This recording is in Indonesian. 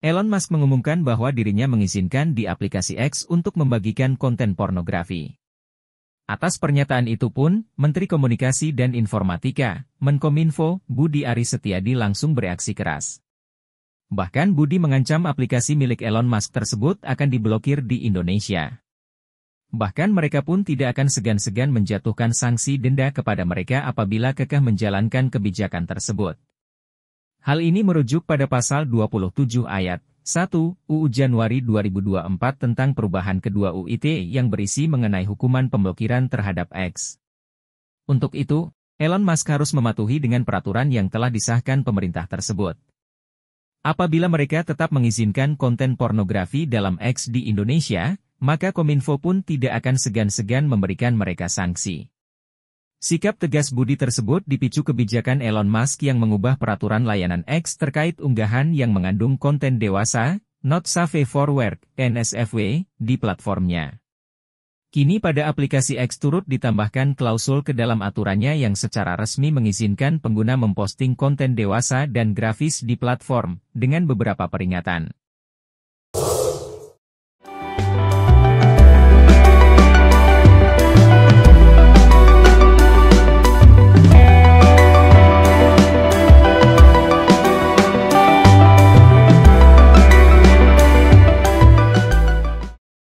Elon Musk mengumumkan bahwa dirinya mengizinkan di aplikasi X untuk membagikan konten pornografi. Atas pernyataan itu pun, Menteri Komunikasi dan Informatika, Menkominfo, Budi Ari Setiadi langsung bereaksi keras. Bahkan Budi mengancam aplikasi milik Elon Musk tersebut akan diblokir di Indonesia. Bahkan mereka pun tidak akan segan-segan menjatuhkan sanksi denda kepada mereka apabila kekeh menjalankan kebijakan tersebut. Hal ini merujuk pada pasal 27 ayat 1 UU Januari 2024 tentang perubahan kedua UIT yang berisi mengenai hukuman pemblokiran terhadap X. Untuk itu, Elon Musk harus mematuhi dengan peraturan yang telah disahkan pemerintah tersebut. Apabila mereka tetap mengizinkan konten pornografi dalam X di Indonesia, maka Kominfo pun tidak akan segan-segan memberikan mereka sanksi. Sikap tegas Budi tersebut dipicu kebijakan Elon Musk yang mengubah peraturan layanan X terkait unggahan yang mengandung konten dewasa, Not Safe for Work, NSFW, di platformnya. Kini pada aplikasi X turut ditambahkan klausul ke dalam aturannya yang secara resmi mengizinkan pengguna memposting konten dewasa dan grafis di platform, dengan beberapa peringatan.